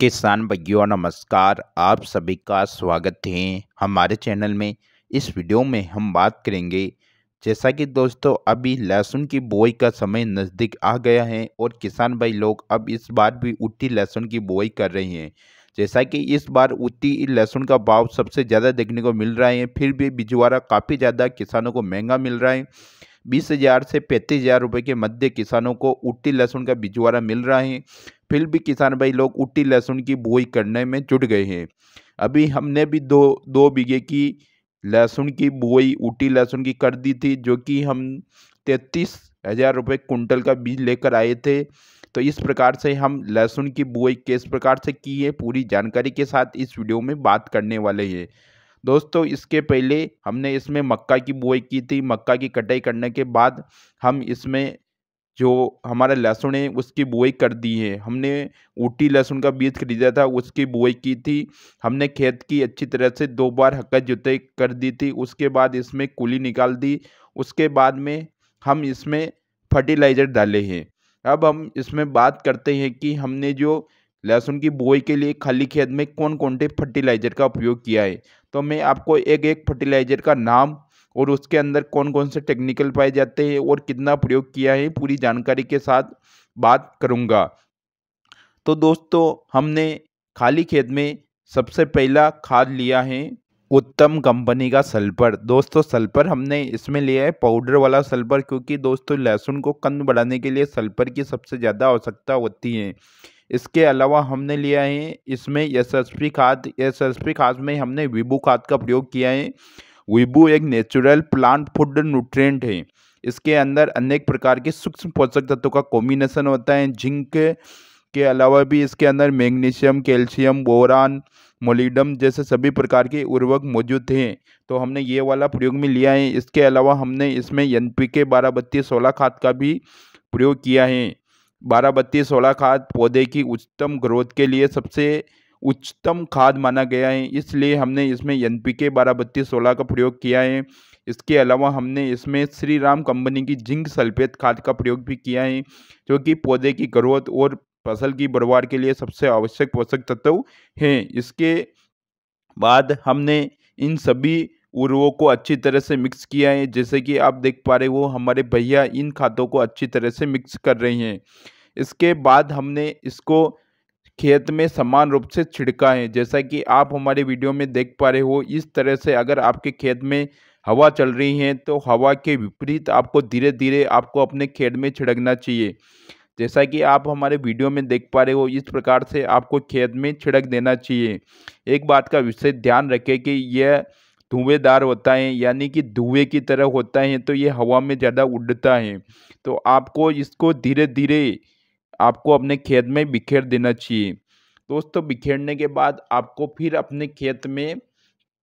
किसान भैया नमस्कार आप सभी का स्वागत है हमारे चैनल में इस वीडियो में हम बात करेंगे जैसा कि दोस्तों अभी लहसुन की बोई का समय नज़दीक आ गया है और किसान भाई लोग अब इस बार भी उठी लहसुन की बोई कर रहे हैं जैसा कि इस बार उती लहसुन का भाव सबसे ज़्यादा देखने को मिल रहा है फिर भी बिजवारा काफ़ी ज़्यादा किसानों को महंगा मिल रहा है बीस हज़ार से पैंतीस हज़ार रुपये के मध्य किसानों को उटी लहसुन का बिजवारा मिल रहा है फिर भी किसान भाई लोग उट्टी लहसुन की बुआई करने में जुट गए हैं अभी हमने भी दो दो बीघे की लहसुन की बुआई उट्टी लहसुन की कर दी थी जो कि हम तैंतीस हज़ार रुपये कुंटल का बीज लेकर आए थे तो इस प्रकार से हम लहसुन की बुआई किस प्रकार से की है पूरी जानकारी के साथ इस वीडियो में बात करने वाले हैं दोस्तों इसके पहले हमने इसमें मक्का की बुआई की थी मक्का की कटाई करने के बाद हम इसमें जो हमारा लहसुन है उसकी बुआई कर दी है हमने ऊटी लहसुन का बीज खरीदा था उसकी बुआई की थी हमने खेत की अच्छी तरह से दो बार हक्का जुताई कर दी थी उसके बाद इसमें कुली निकाल दी उसके बाद में हम इसमें फर्टिलाइज़र डाले हैं अब हम इसमें बात करते हैं कि हमने जो लहसुन की बुआई के लिए खाली खेत में कौन कौन से फर्टिलाइज़र का उपयोग किया है तो मैं आपको एक एक फर्टिलाइज़र का नाम और उसके अंदर कौन कौन से टेक्निकल पाए जाते हैं और कितना प्रयोग किया है पूरी जानकारी के साथ बात करूँगा तो दोस्तों हमने खाली खेत में सबसे पहला खाद लिया है उत्तम कंपनी का सल्फर दोस्तों सल्फर हमने इसमें लिया है पाउडर वाला सल्फर क्योंकि दोस्तों लहसुन को कंद बढ़ाने के लिए सल्फर की सबसे ज़्यादा आवश्यकता होती है इसके अलावा हमने लिया है इसमें यशस्वी खाद यशस्वी खाद में हमने विबू खाद का प्रयोग किया है वीबू एक नेचुरल प्लांट फूड न्यूट्रिएंट है इसके अंदर अनेक प्रकार के सूक्ष्म पोषक तत्वों का कॉम्बिनेशन होता है जिंक के अलावा भी इसके अंदर मैग्नीशियम कैल्शियम बोरान मोलिडम जैसे सभी प्रकार के उर्वरक मौजूद हैं तो हमने ये वाला प्रयोग में लिया है इसके अलावा हमने इसमें एन पी के बारह बत्तीस सोलह खाद का भी प्रयोग किया है बारह बत्तीस सोलह खाद पौधे की उच्चतम ग्रोथ के लिए सबसे उच्चतम खाद माना गया है इसलिए हमने इसमें एन पी के बारह बत्तीस सोलह का प्रयोग किया है इसके अलावा हमने इसमें श्री राम कंपनी की जिंक सल्फेट खाद का प्रयोग भी किया है जो कि पौधे की ग्रोथ और फसल की बढ़वार के लिए सबसे आवश्यक पोषक तत्व हैं इसके बाद हमने इन सभी उर्वों को अच्छी तरह से मिक्स किया है जैसे कि आप देख पा रहे हो हमारे भैया इन खादों को अच्छी तरह से मिक्स कर रहे हैं इसके बाद हमने इसको खेत में समान रूप से छिड़काएं जैसा कि आप हमारे वीडियो में देख पा रहे हो इस तरह से अगर आपके खेत में हवा चल रही है तो हवा के विपरीत आपको धीरे धीरे आपको अपने खेत में छिड़कना चाहिए जैसा कि आप हमारे वीडियो में देख पा रहे हो इस प्रकार से आपको खेत में छिड़क देना चाहिए एक बात का विशेष ध्यान रखें कि यह धुएँदार होता है यानी कि धुएँ की तरह होता है तो ये हवा में ज़्यादा उड़ता है तो आपको इसको धीरे धीरे आपको अपने खेत में बिखेर देना चाहिए दोस्तों बिखेरने के बाद आपको फिर अपने खेत में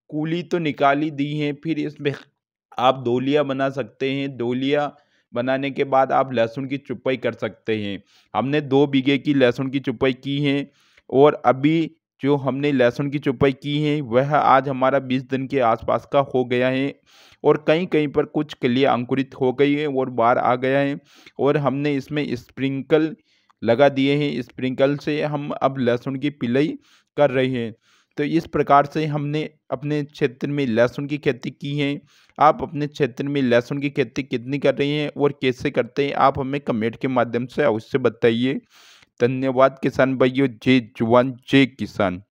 कूली तो निकाली दी है फिर इसमें आप डोलिया बना सकते हैं डोलिया बनाने के बाद आप लहसुन की चुपाई कर सकते हैं हमने दो बीघे की लहसुन की चुपाई की है और अभी जो हमने लहसुन की चुपाई की है वह आज हमारा बीस दिन के आसपास का हो गया है और कहीं कहीं पर कुछ कलियाँ अंकुरित हो गई है और बाहर आ गया है और हमने इसमें स्प्रिंकल लगा दिए हैं स्प्रिंकल से हम अब लहसुन की पिलाई कर रहे हैं तो इस प्रकार से हमने अपने क्षेत्र में लहसुन की खेती की है आप अपने क्षेत्र में लहसुन की खेती कितनी कर रही हैं और कैसे करते हैं आप हमें कमेंट के माध्यम से अवश्य बताइए धन्यवाद किसान भाइयों जय जवान जय किसान